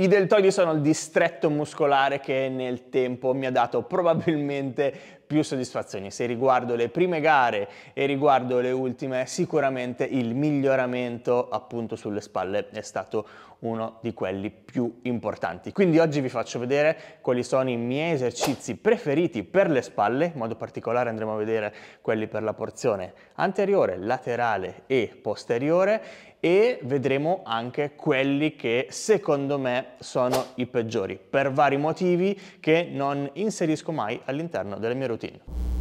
I deltoidi sono il distretto muscolare che nel tempo mi ha dato probabilmente più soddisfazioni. Se riguardo le prime gare e riguardo le ultime, sicuramente il miglioramento appunto sulle spalle è stato uno di quelli più importanti. Quindi oggi vi faccio vedere quali sono i miei esercizi preferiti per le spalle, in modo particolare andremo a vedere quelli per la porzione anteriore, laterale e posteriore e vedremo anche quelli che secondo me sono i peggiori per vari motivi che non inserisco mai all'interno delle mie routine.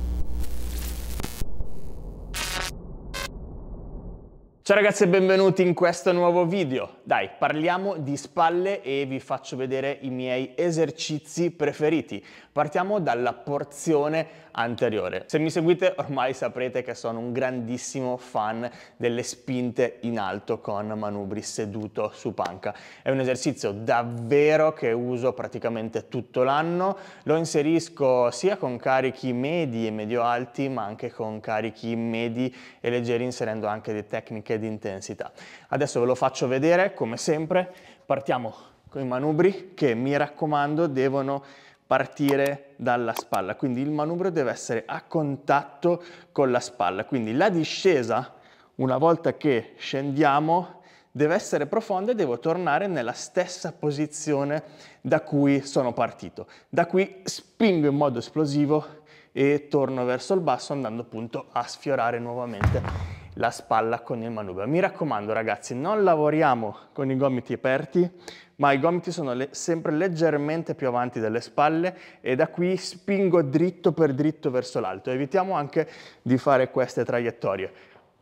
Ciao ragazzi e benvenuti in questo nuovo video. Dai, parliamo di spalle e vi faccio vedere i miei esercizi preferiti. Partiamo dalla porzione anteriore. Se mi seguite ormai saprete che sono un grandissimo fan delle spinte in alto con manubri seduto su panca. È un esercizio davvero che uso praticamente tutto l'anno. Lo inserisco sia con carichi medi e medio alti ma anche con carichi medi e leggeri inserendo anche delle tecniche e intensità. Adesso ve lo faccio vedere, come sempre, partiamo con i manubri che, mi raccomando, devono partire dalla spalla, quindi il manubrio deve essere a contatto con la spalla, quindi la discesa, una volta che scendiamo, deve essere profonda e devo tornare nella stessa posizione da cui sono partito. Da qui spingo in modo esplosivo e torno verso il basso andando appunto a sfiorare nuovamente la spalla con il manubrio. Mi raccomando ragazzi, non lavoriamo con i gomiti aperti, ma i gomiti sono le sempre leggermente più avanti delle spalle e da qui spingo dritto per dritto verso l'alto. Evitiamo anche di fare queste traiettorie.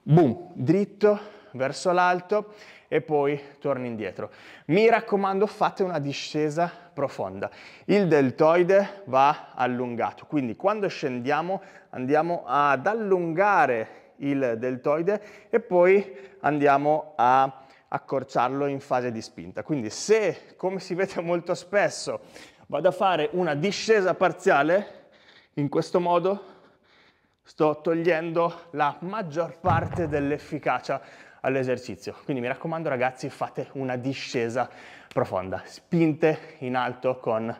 Boom, dritto verso l'alto e poi torno indietro. Mi raccomando fate una discesa profonda. Il deltoide va allungato, quindi quando scendiamo andiamo ad allungare il deltoide e poi andiamo a accorciarlo in fase di spinta. Quindi se, come si vede molto spesso, vado a fare una discesa parziale, in questo modo sto togliendo la maggior parte dell'efficacia all'esercizio. Quindi mi raccomando ragazzi fate una discesa profonda, spinte in alto con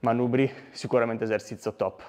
manubri, sicuramente esercizio top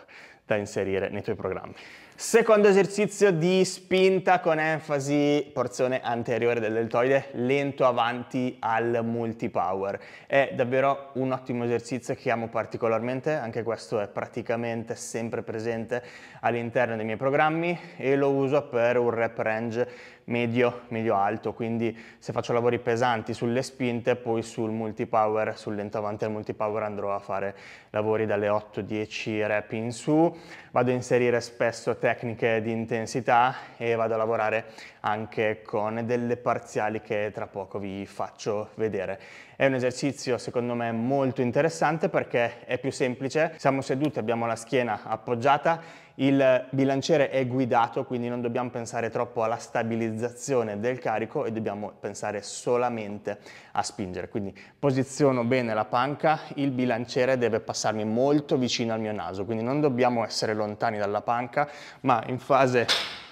da inserire nei tuoi programmi. Secondo esercizio di spinta con enfasi porzione anteriore del deltoide, lento avanti al multipower. È davvero un ottimo esercizio che amo particolarmente, anche questo è praticamente sempre presente all'interno dei miei programmi e lo uso per un rep range medio, medio alto, quindi se faccio lavori pesanti sulle spinte, poi sul multipower, sul lento avanti al multipower andrò a fare lavori dalle 8-10 rep in su, vado a inserire spesso tecniche di intensità e vado a lavorare anche con delle parziali che tra poco vi faccio vedere. È un esercizio secondo me molto interessante perché è più semplice, siamo seduti, abbiamo la schiena appoggiata il bilanciere è guidato, quindi non dobbiamo pensare troppo alla stabilizzazione del carico e dobbiamo pensare solamente a spingere. Quindi posiziono bene la panca, il bilanciere deve passarmi molto vicino al mio naso, quindi non dobbiamo essere lontani dalla panca, ma in fase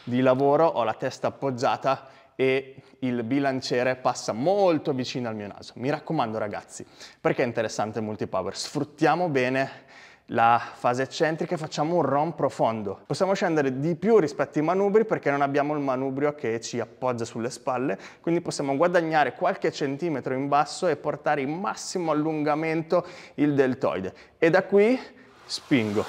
di lavoro ho la testa appoggiata e il bilanciere passa molto vicino al mio naso. Mi raccomando ragazzi, perché è interessante il power sfruttiamo bene la fase eccentrica e facciamo un ROM profondo. Possiamo scendere di più rispetto ai manubri perché non abbiamo il manubrio che ci appoggia sulle spalle, quindi possiamo guadagnare qualche centimetro in basso e portare in massimo allungamento il deltoide. E da qui spingo.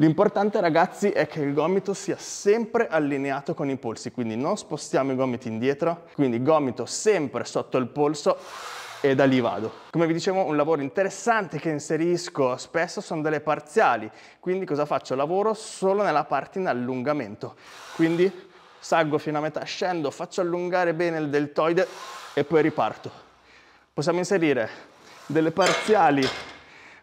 L'importante ragazzi è che il gomito sia sempre allineato con i polsi, quindi non spostiamo i gomiti indietro, quindi gomito sempre sotto il polso e da lì vado. Come vi dicevo un lavoro interessante che inserisco spesso sono delle parziali, quindi cosa faccio? Lavoro solo nella parte in allungamento, quindi salgo fino a metà, scendo, faccio allungare bene il deltoide e poi riparto. Possiamo inserire delle parziali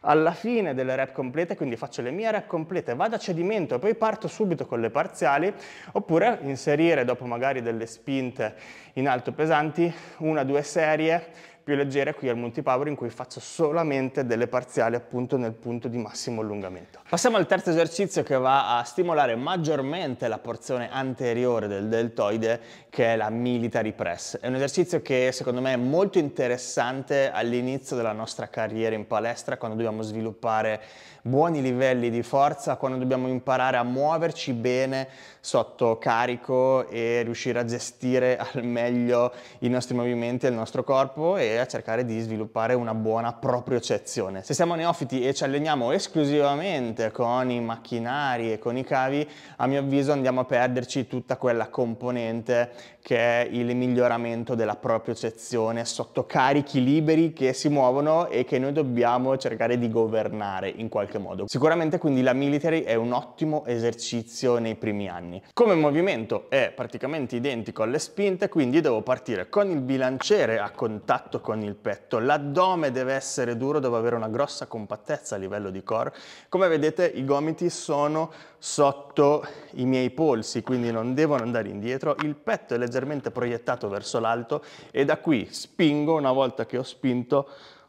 alla fine delle rep complete, quindi faccio le mie rep complete, vado a cedimento e poi parto subito con le parziali, oppure inserire dopo magari delle spinte in alto pesanti una o due serie più leggere qui al Monte Pavro in cui faccio solamente delle parziali appunto nel punto di massimo allungamento. Passiamo al terzo esercizio che va a stimolare maggiormente la porzione anteriore del deltoide che è la military press. È un esercizio che secondo me è molto interessante all'inizio della nostra carriera in palestra quando dobbiamo sviluppare buoni livelli di forza, quando dobbiamo imparare a muoverci bene sotto carico e riuscire a gestire al meglio i nostri movimenti e il nostro corpo e e a cercare di sviluppare una buona propriocezione. Se siamo neofiti e ci alleniamo esclusivamente con i macchinari e con i cavi, a mio avviso andiamo a perderci tutta quella componente che è il miglioramento della propriocezione sotto carichi liberi che si muovono e che noi dobbiamo cercare di governare in qualche modo. Sicuramente quindi la military è un ottimo esercizio nei primi anni. Come movimento è praticamente identico alle spinte, quindi devo partire con il bilanciere a contatto con il petto. L'addome deve essere duro, deve avere una grossa compattezza a livello di core. Come vedete i gomiti sono sotto i miei polsi, quindi non devono andare indietro. Il petto è leggermente proiettato verso l'alto e da qui spingo, una volta che ho spinto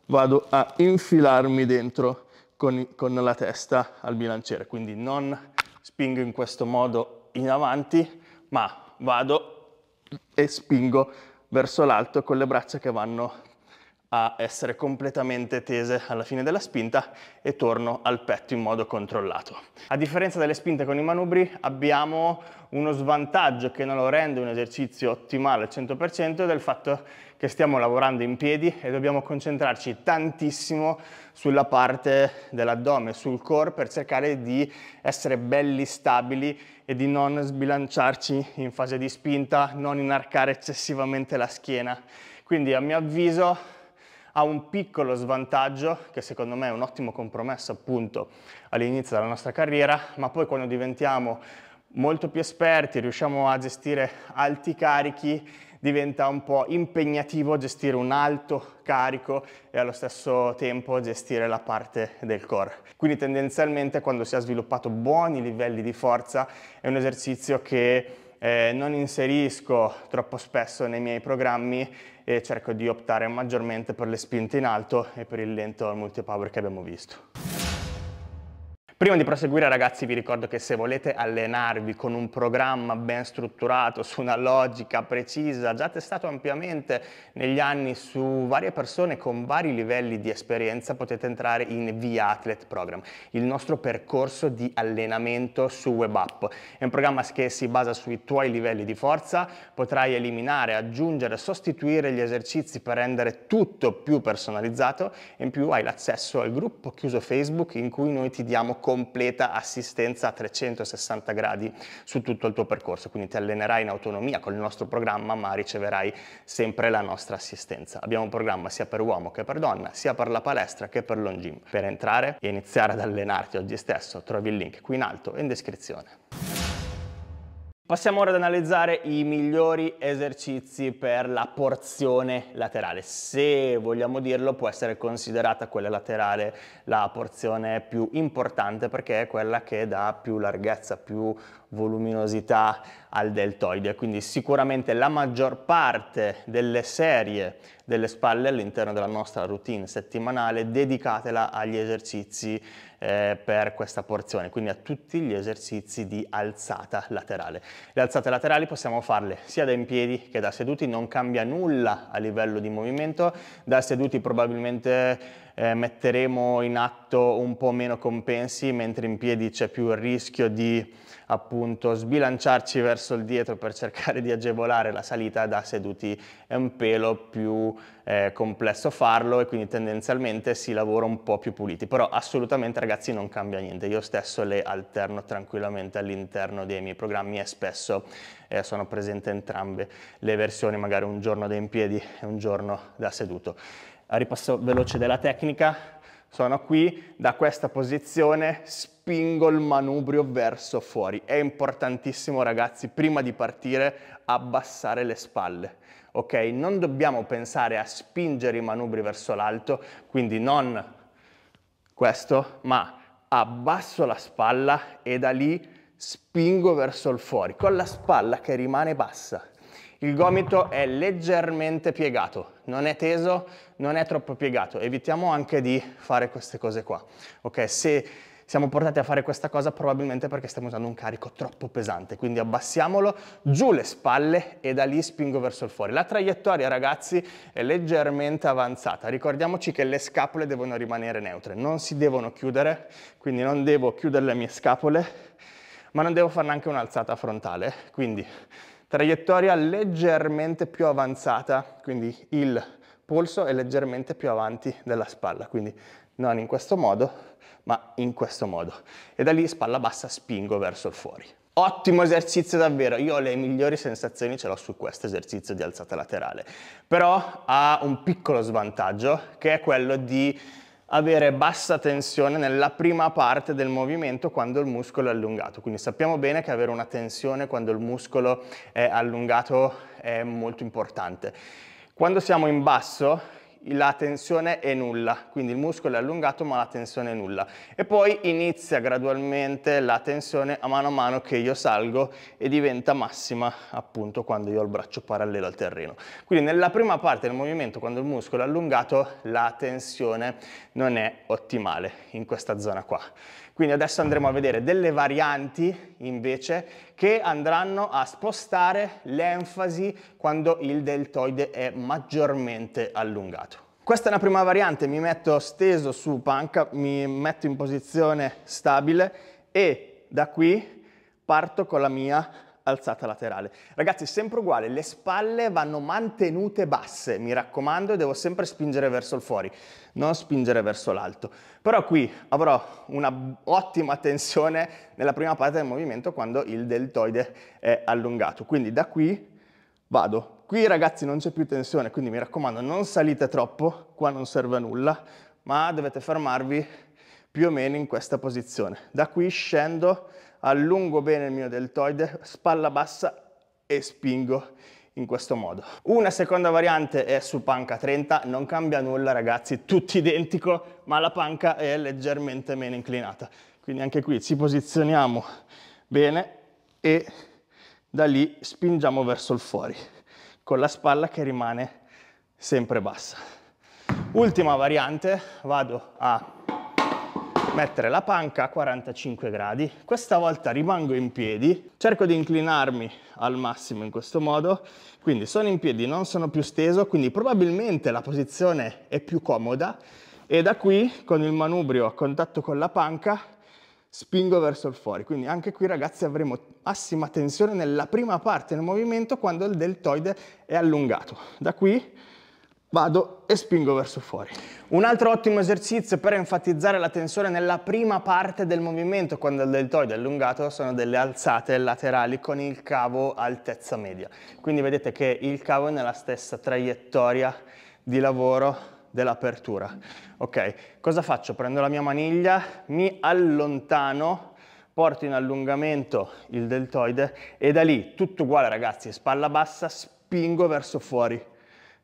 vado a infilarmi dentro con, con la testa al bilanciere. Quindi non spingo in questo modo in avanti, ma vado e spingo verso l'alto con le braccia che vanno a essere completamente tese alla fine della spinta e torno al petto in modo controllato. A differenza delle spinte con i manubri abbiamo uno svantaggio che non lo rende un esercizio ottimale al 100% del fatto che stiamo lavorando in piedi e dobbiamo concentrarci tantissimo sulla parte dell'addome, sul core per cercare di essere belli stabili e di non sbilanciarci in fase di spinta, non inarcare eccessivamente la schiena. Quindi a mio avviso ha un piccolo svantaggio, che secondo me è un ottimo compromesso appunto all'inizio della nostra carriera, ma poi quando diventiamo molto più esperti, riusciamo a gestire alti carichi, diventa un po' impegnativo gestire un alto carico e allo stesso tempo gestire la parte del core. Quindi tendenzialmente quando si ha sviluppato buoni livelli di forza è un esercizio che eh, non inserisco troppo spesso nei miei programmi e cerco di optare maggiormente per le spinte in alto e per il lento multi power che abbiamo visto. Prima di proseguire ragazzi vi ricordo che se volete allenarvi con un programma ben strutturato, su una logica precisa, già testato ampiamente negli anni su varie persone con vari livelli di esperienza, potete entrare in Via Athlete Program, il nostro percorso di allenamento su web app. È un programma che si basa sui tuoi livelli di forza, potrai eliminare, aggiungere, sostituire gli esercizi per rendere tutto più personalizzato e in più hai l'accesso al gruppo chiuso Facebook in cui noi ti diamo completa assistenza a 360 gradi su tutto il tuo percorso, quindi ti allenerai in autonomia con il nostro programma ma riceverai sempre la nostra assistenza. Abbiamo un programma sia per uomo che per donna, sia per la palestra che per long gym. Per entrare e iniziare ad allenarti oggi stesso trovi il link qui in alto e in descrizione. Passiamo ora ad analizzare i migliori esercizi per la porzione laterale. Se vogliamo dirlo, può essere considerata quella laterale la porzione più importante perché è quella che dà più larghezza, più voluminosità al deltoide. Quindi sicuramente la maggior parte delle serie delle spalle all'interno della nostra routine settimanale dedicatela agli esercizi eh, per questa porzione, quindi a tutti gli esercizi di alzata laterale. Le alzate laterali possiamo farle sia da in piedi che da seduti, non cambia nulla a livello di movimento, da seduti probabilmente eh, metteremo in atto un po' meno compensi, mentre in piedi c'è più il rischio di appunto sbilanciarci verso il dietro per cercare di agevolare la salita da seduti è un pelo più eh, complesso farlo e quindi tendenzialmente si lavora un po' più puliti però assolutamente ragazzi non cambia niente io stesso le alterno tranquillamente all'interno dei miei programmi e spesso eh, sono presente entrambe le versioni magari un giorno da in piedi e un giorno da seduto eh, ripasso veloce della tecnica, sono qui, da questa posizione spingo il manubrio verso fuori. È importantissimo ragazzi, prima di partire, abbassare le spalle. Ok? Non dobbiamo pensare a spingere i manubri verso l'alto, quindi non questo, ma abbasso la spalla e da lì spingo verso il fuori, con la spalla che rimane bassa. Il gomito è leggermente piegato, non è teso, non è troppo piegato. Evitiamo anche di fare queste cose qua. Ok, se siamo portati a fare questa cosa probabilmente perché stiamo usando un carico troppo pesante, quindi abbassiamolo giù le spalle e da lì spingo verso il fuori. La traiettoria ragazzi è leggermente avanzata, ricordiamoci che le scapole devono rimanere neutre, non si devono chiudere, quindi non devo chiudere le mie scapole, ma non devo farne anche un'alzata frontale, quindi traiettoria leggermente più avanzata, quindi il polso è leggermente più avanti della spalla, quindi non in questo modo, ma in questo modo. E da lì spalla bassa spingo verso il fuori. Ottimo esercizio davvero, io le migliori sensazioni ce l'ho su questo esercizio di alzata laterale, però ha un piccolo svantaggio che è quello di avere bassa tensione nella prima parte del movimento quando il muscolo è allungato. Quindi sappiamo bene che avere una tensione quando il muscolo è allungato è molto importante. Quando siamo in basso la tensione è nulla, quindi il muscolo è allungato ma la tensione è nulla. E poi inizia gradualmente la tensione a mano a mano che io salgo e diventa massima appunto quando io ho il braccio parallelo al terreno. Quindi nella prima parte del movimento, quando il muscolo è allungato, la tensione non è ottimale in questa zona qua. Quindi adesso andremo a vedere delle varianti invece che andranno a spostare l'enfasi quando il deltoide è maggiormente allungato. Questa è una prima variante, mi metto steso su panca, mi metto in posizione stabile e da qui parto con la mia alzata laterale. Ragazzi, sempre uguale, le spalle vanno mantenute basse, mi raccomando, devo sempre spingere verso il fuori, non spingere verso l'alto. Però qui avrò un'ottima tensione nella prima parte del movimento quando il deltoide è allungato. Quindi da qui vado. Qui ragazzi non c'è più tensione, quindi mi raccomando, non salite troppo, qua non serve a nulla, ma dovete fermarvi più o meno in questa posizione. Da qui scendo allungo bene il mio deltoide, spalla bassa e spingo in questo modo. Una seconda variante è su panca 30, non cambia nulla ragazzi, tutto identico, ma la panca è leggermente meno inclinata. Quindi anche qui ci posizioniamo bene e da lì spingiamo verso il fuori, con la spalla che rimane sempre bassa. Ultima variante, vado a mettere la panca a 45 gradi. Questa volta rimango in piedi, cerco di inclinarmi al massimo in questo modo, quindi sono in piedi, non sono più steso, quindi probabilmente la posizione è più comoda e da qui con il manubrio a contatto con la panca spingo verso il fuori. Quindi anche qui ragazzi avremo massima tensione nella prima parte del movimento quando il deltoide è allungato. Da qui Vado e spingo verso fuori. Un altro ottimo esercizio per enfatizzare la tensione nella prima parte del movimento, quando il deltoide è allungato, sono delle alzate laterali con il cavo altezza media. Quindi vedete che il cavo è nella stessa traiettoria di lavoro dell'apertura. Ok, cosa faccio? Prendo la mia maniglia, mi allontano, porto in allungamento il deltoide e da lì, tutto uguale ragazzi, spalla bassa, spingo verso fuori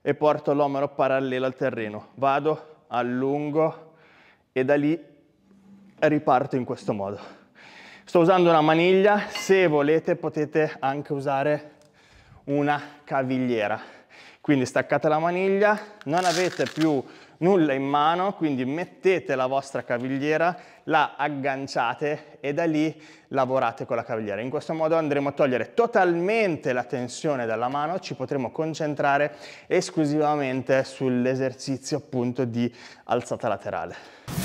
e porto l'omero parallelo al terreno. Vado, allungo e da lì riparto in questo modo. Sto usando una maniglia, se volete potete anche usare una cavigliera. Quindi staccate la maniglia, non avete più nulla in mano, quindi mettete la vostra cavigliera, la agganciate e da lì lavorate con la cavigliera. In questo modo andremo a togliere totalmente la tensione dalla mano, ci potremo concentrare esclusivamente sull'esercizio appunto di alzata laterale.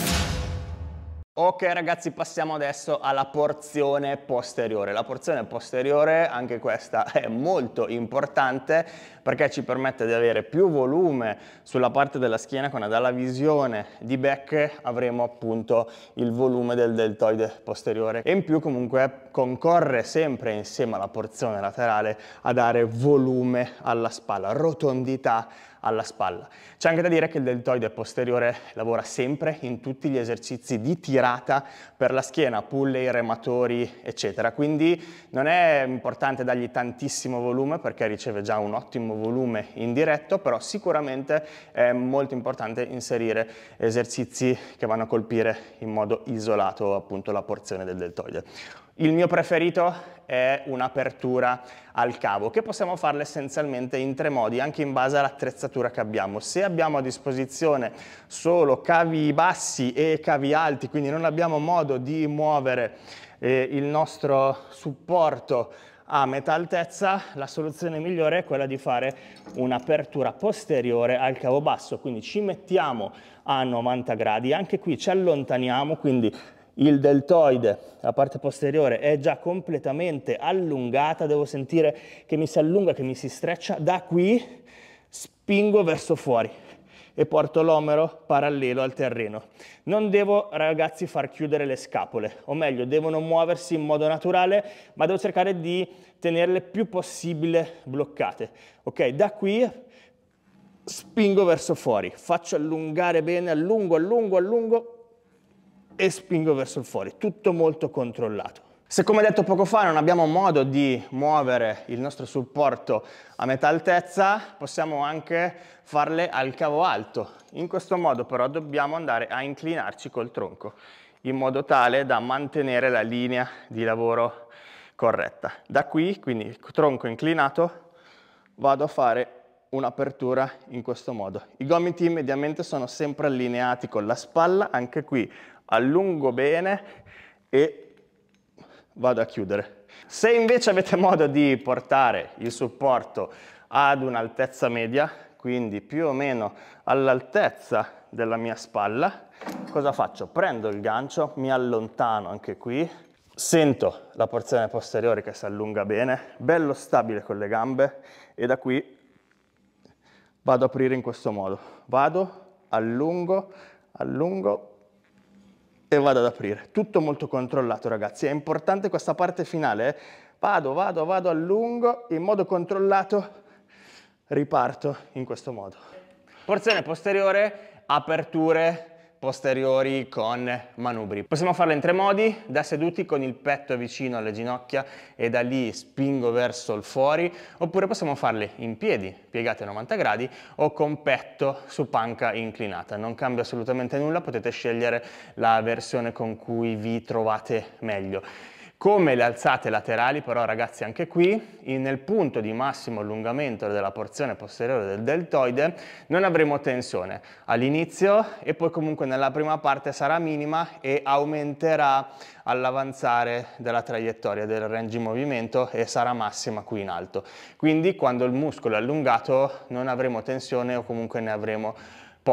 Ok ragazzi passiamo adesso alla porzione posteriore. La porzione posteriore anche questa è molto importante perché ci permette di avere più volume sulla parte della schiena quando dalla visione di back avremo appunto il volume del deltoide posteriore e in più comunque concorre sempre insieme alla porzione laterale a dare volume alla spalla, rotondità alla spalla. C'è anche da dire che il deltoide posteriore lavora sempre in tutti gli esercizi di tirata per la schiena, pulley, rematori, eccetera. Quindi non è importante dargli tantissimo volume perché riceve già un ottimo volume in diretto, però sicuramente è molto importante inserire esercizi che vanno a colpire in modo isolato appunto la porzione del deltoide. Il mio preferito è un'apertura al cavo, che possiamo farla essenzialmente in tre modi, anche in base all'attrezzatura che abbiamo. Se abbiamo a disposizione solo cavi bassi e cavi alti, quindi non abbiamo modo di muovere eh, il nostro supporto a metà altezza, la soluzione migliore è quella di fare un'apertura posteriore al cavo basso, quindi ci mettiamo a 90 gradi, anche qui ci allontaniamo, quindi il deltoide, la parte posteriore, è già completamente allungata, devo sentire che mi si allunga, che mi si streccia, da qui spingo verso fuori e porto l'omero parallelo al terreno. Non devo, ragazzi, far chiudere le scapole, o meglio, devono muoversi in modo naturale, ma devo cercare di tenerle più possibile bloccate. Ok, da qui spingo verso fuori, faccio allungare bene, allungo, allungo, allungo, e spingo verso il fuori, tutto molto controllato. Se come detto poco fa non abbiamo modo di muovere il nostro supporto a metà altezza, possiamo anche farle al cavo alto. In questo modo però dobbiamo andare a inclinarci col tronco, in modo tale da mantenere la linea di lavoro corretta. Da qui, quindi il tronco inclinato, vado a fare un'apertura in questo modo. I gomiti mediamente sono sempre allineati con la spalla, anche qui allungo bene e vado a chiudere. Se invece avete modo di portare il supporto ad un'altezza media, quindi più o meno all'altezza della mia spalla, cosa faccio? Prendo il gancio, mi allontano anche qui, sento la porzione posteriore che si allunga bene, bello stabile con le gambe e da qui vado a aprire in questo modo. Vado, allungo, allungo e vado ad aprire. Tutto molto controllato ragazzi, è importante questa parte finale. Eh? Vado, vado, vado a lungo, in modo controllato riparto in questo modo. Porzione posteriore, aperture posteriori con manubri. Possiamo farlo in tre modi, da seduti con il petto vicino alle ginocchia e da lì spingo verso il fuori, oppure possiamo farle in piedi, piegate a 90 gradi, o con petto su panca inclinata. Non cambia assolutamente nulla, potete scegliere la versione con cui vi trovate meglio. Come le alzate laterali però ragazzi anche qui nel punto di massimo allungamento della porzione posteriore del deltoide non avremo tensione all'inizio e poi comunque nella prima parte sarà minima e aumenterà all'avanzare della traiettoria del range di movimento e sarà massima qui in alto. Quindi quando il muscolo è allungato non avremo tensione o comunque ne avremo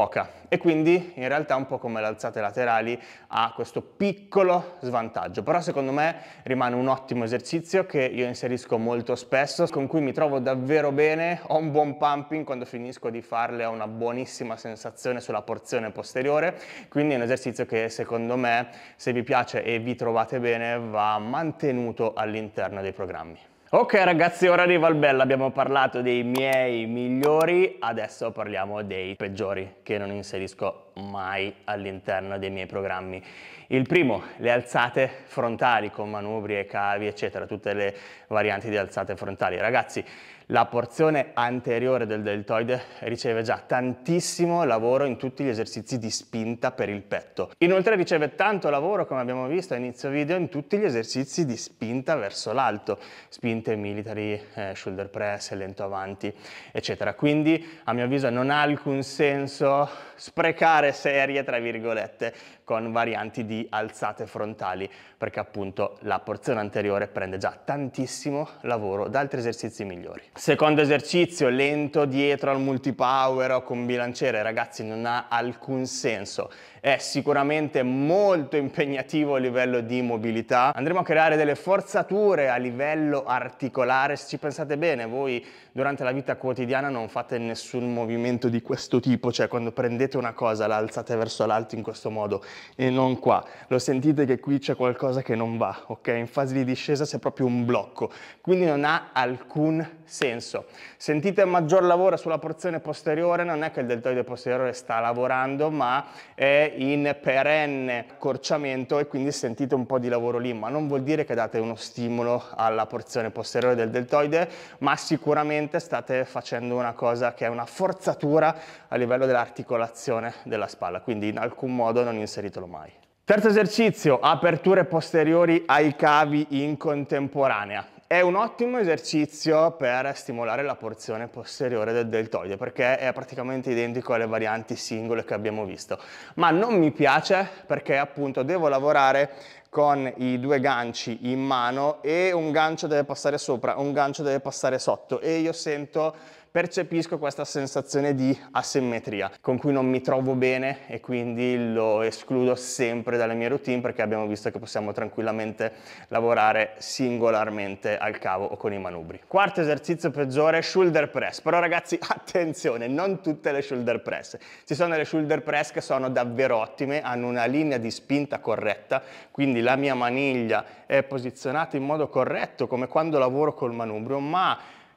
poca e quindi in realtà un po' come le alzate laterali ha questo piccolo svantaggio, però secondo me rimane un ottimo esercizio che io inserisco molto spesso, con cui mi trovo davvero bene, ho un buon pumping quando finisco di farle, ho una buonissima sensazione sulla porzione posteriore, quindi è un esercizio che secondo me se vi piace e vi trovate bene va mantenuto all'interno dei programmi. Ok ragazzi, ora arriva il bello, abbiamo parlato dei miei migliori, adesso parliamo dei peggiori che non inserisco mai all'interno dei miei programmi. Il primo, le alzate frontali con manubri e cavi, eccetera, tutte le varianti di alzate frontali. Ragazzi, la porzione anteriore del deltoide riceve già tantissimo lavoro in tutti gli esercizi di spinta per il petto. Inoltre riceve tanto lavoro, come abbiamo visto a inizio video, in tutti gli esercizi di spinta verso l'alto, spinte military, eh, shoulder press, lento avanti, eccetera. Quindi, a mio avviso, non ha alcun senso sprecare serie, tra virgolette con varianti di alzate frontali, perché appunto la porzione anteriore prende già tantissimo lavoro da altri esercizi migliori. Secondo esercizio, lento dietro al multipower o con bilanciere, ragazzi non ha alcun senso. È sicuramente molto impegnativo a livello di mobilità. Andremo a creare delle forzature a livello articolare. Se ci pensate bene, voi durante la vita quotidiana non fate nessun movimento di questo tipo, cioè quando prendete una cosa la alzate verso l'alto in questo modo e non qua. Lo sentite che qui c'è qualcosa che non va, ok? In fase di discesa c'è proprio un blocco, quindi non ha alcun senso. Sentite maggior lavoro sulla porzione posteriore, non è che il deltoide posteriore sta lavorando, ma è in perenne accorciamento e quindi sentite un po' di lavoro lì, ma non vuol dire che date uno stimolo alla porzione posteriore del deltoide, ma sicuramente state facendo una cosa che è una forzatura a livello dell'articolazione della spalla, quindi in alcun modo non inserite inseritelo mai. Terzo esercizio, aperture posteriori ai cavi in contemporanea. È un ottimo esercizio per stimolare la porzione posteriore del deltoide perché è praticamente identico alle varianti singole che abbiamo visto, ma non mi piace perché appunto devo lavorare con i due ganci in mano e un gancio deve passare sopra, un gancio deve passare sotto e io sento percepisco questa sensazione di asimmetria con cui non mi trovo bene e quindi lo escludo sempre dalle mie routine perché abbiamo visto che possiamo tranquillamente lavorare singolarmente al cavo o con i manubri. Quarto esercizio peggiore, shoulder press. Però ragazzi, attenzione, non tutte le shoulder press. Ci sono le shoulder press che sono davvero ottime, hanno una linea di spinta corretta, quindi la mia maniglia è posizionata in modo corretto come quando lavoro col manubrio, ma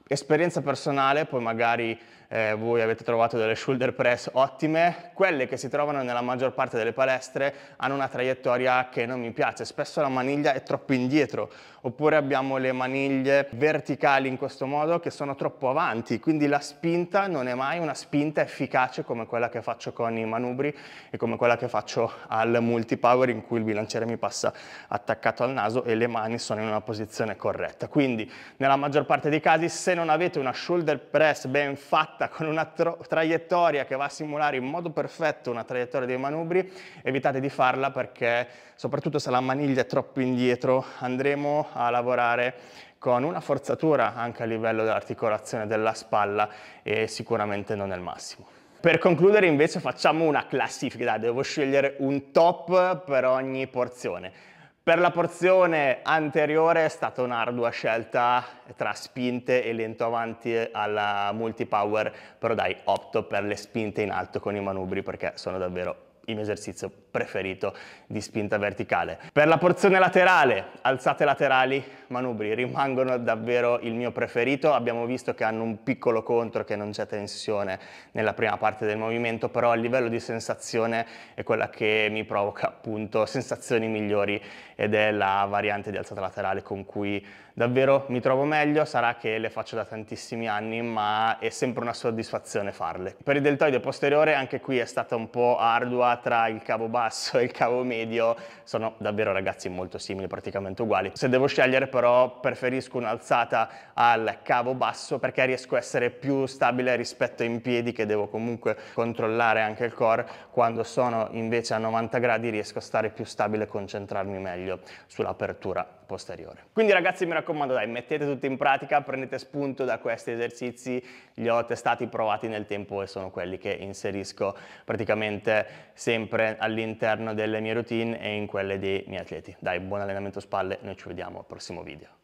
Esperienza personale, poi magari eh, voi avete trovato delle shoulder press ottime, quelle che si trovano nella maggior parte delle palestre hanno una traiettoria che non mi piace, spesso la maniglia è troppo indietro oppure abbiamo le maniglie verticali in questo modo che sono troppo avanti, quindi la spinta non è mai una spinta efficace come quella che faccio con i manubri e come quella che faccio al multipower in cui il bilanciere mi passa attaccato al naso e le mani sono in una posizione corretta. Quindi nella maggior parte dei casi se non avete una shoulder press ben fatta con una traiettoria che va a simulare in modo perfetto una traiettoria dei manubri, evitate di farla perché soprattutto se la maniglia è troppo indietro andremo a lavorare con una forzatura anche a livello dell'articolazione della spalla e sicuramente non è il massimo. Per concludere invece facciamo una classifica, Dai, devo scegliere un top per ogni porzione. Per la porzione anteriore è stata un'ardua scelta tra spinte e lento avanti alla multipower, però dai, opto per le spinte in alto con i manubri perché sono davvero il mio esercizio preferito di spinta verticale. Per la porzione laterale, alzate laterali, manubri rimangono davvero il mio preferito. Abbiamo visto che hanno un piccolo contro, che non c'è tensione nella prima parte del movimento, però a livello di sensazione è quella che mi provoca appunto sensazioni migliori ed è la variante di alzata laterale con cui davvero mi trovo meglio, sarà che le faccio da tantissimi anni, ma è sempre una soddisfazione farle. Per il deltoide posteriore anche qui è stata un po' ardua tra il cavo basso e il cavo medio, sono davvero ragazzi molto simili, praticamente uguali. Se devo scegliere però preferisco un'alzata al cavo basso perché riesco a essere più stabile rispetto in piedi che devo comunque controllare anche il core, quando sono invece a 90 gradi riesco a stare più stabile e concentrarmi meglio sull'apertura posteriore. Quindi ragazzi mi raccomando dai, mettete tutto in pratica, prendete spunto da questi esercizi, li ho testati, provati nel tempo e sono quelli che inserisco praticamente sempre all'interno delle mie routine e in quelle dei miei atleti. Dai, buon allenamento spalle, noi ci vediamo al prossimo video.